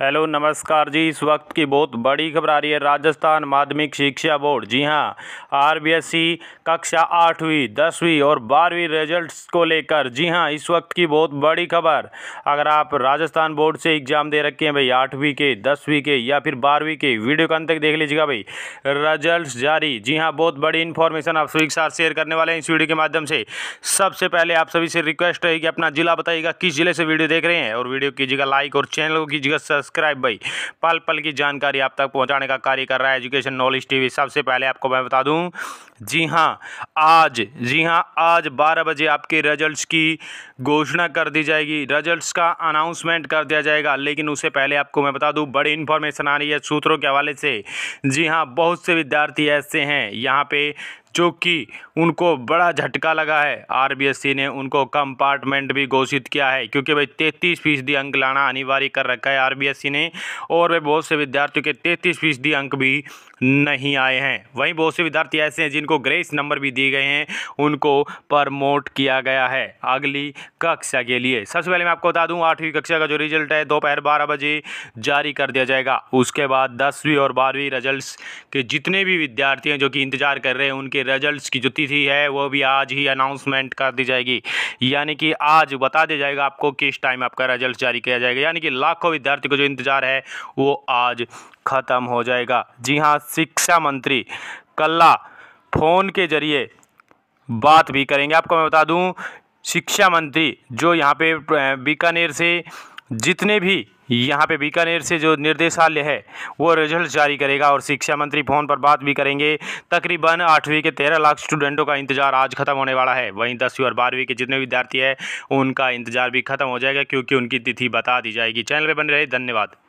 hello नमस्कार जी इस वक्त की बहुत बड़ी खबर आ रही है राजस्थान माध्यमिक शिक्षा बोर्ड जी हाँ आरबीएसई कक्षा आठवीं दसवीं और बारहवीं रिजल्ट्स को लेकर जी हाँ इस वक्त की बहुत बड़ी खबर अगर आप राजस्थान बोर्ड से एग्ज़ाम दे रखे हैं भाई आठवीं के दसवीं के या फिर बारहवीं के वीडियो का अंत तक देख लीजिएगा भाई रिजल्ट जारी जी हाँ बहुत बड़ी इन्फॉर्मेशन आप सभी के साथ शेयर करने वाले हैं इस वीडियो के माध्यम से सबसे पहले आप सभी से रिक्वेस्ट है कि अपना जिला बताइएगा किस जिले से वीडियो देख रहे हैं और वीडियो कीजिएगा लाइक और चैनल को कीजिएगा सब्सक्राइब भाई पल पल की जानकारी आप तक पहुँचाने का कार्य कर रहा है एजुकेशन नॉलेज टीवी सबसे पहले आपको मैं बता दूँ जी हाँ आज जी हाँ आज बारह बजे आपके रिजल्ट्स की घोषणा कर दी जाएगी रिजल्ट्स का अनाउंसमेंट कर दिया जाएगा लेकिन उससे पहले आपको मैं बता दूँ बड़ी इन्फॉर्मेशन आ रही है सूत्रों के हवाले से जी हाँ बहुत से विद्यार्थी ऐसे हैं यहाँ पे जो कि उनको बड़ा झटका लगा है आरबीएससी ने उनको कंपार्टमेंट भी घोषित किया है क्योंकि भाई तैंतीस फीसदी अंक लाना अनिवार्य कर रखा है आरबीएससी ने और वे बहुत से विद्यार्थियों के तैंतीस फीसदी अंक भी नहीं आए हैं वहीं बहुत से विद्यार्थी ऐसे हैं जिनको ग्रेस नंबर भी दिए गए हैं उनको प्रमोट किया गया है अगली कक्षा के लिए सबसे पहले मैं आपको बता दूँ आठवीं कक्षा का जो रिजल्ट है दोपहर बारह बजे जारी कर दिया जाएगा उसके बाद दसवीं और बारहवीं रिजल्ट के जितने भी विद्यार्थी हैं जो कि इंतजार कर रहे हैं उनके के रिजल्ट्स की जो तिथि है वो भी आज ही अनाउंसमेंट कर दी जाएगी यानी कि आज बता दिया जाएगा आपको किस टाइम आपका रिजल्ट जारी किया जाएगा यानी कि लाखों विद्यार्थियों का जो इंतजार है वो आज ख़त्म हो जाएगा जी हाँ शिक्षा मंत्री कल्ला फ़ोन के जरिए बात भी करेंगे आपको मैं बता दूं शिक्षा मंत्री जो यहाँ पे बीकानेर से जितने भी यहाँ पे बीकानेर से जो निर्देशालय है वो रिजल्ट जारी करेगा और शिक्षा मंत्री फ़ोन पर बात भी करेंगे तकरीबन आठवीं के तेरह लाख स्टूडेंटों का इंतजार आज खत्म होने वाला है वहीं दसवीं और बारहवीं के जितने विद्यार्थी हैं उनका इंतजार भी खत्म हो जाएगा क्योंकि उनकी तिथि बता दी जाएगी चैनल पर बने रहे धन्यवाद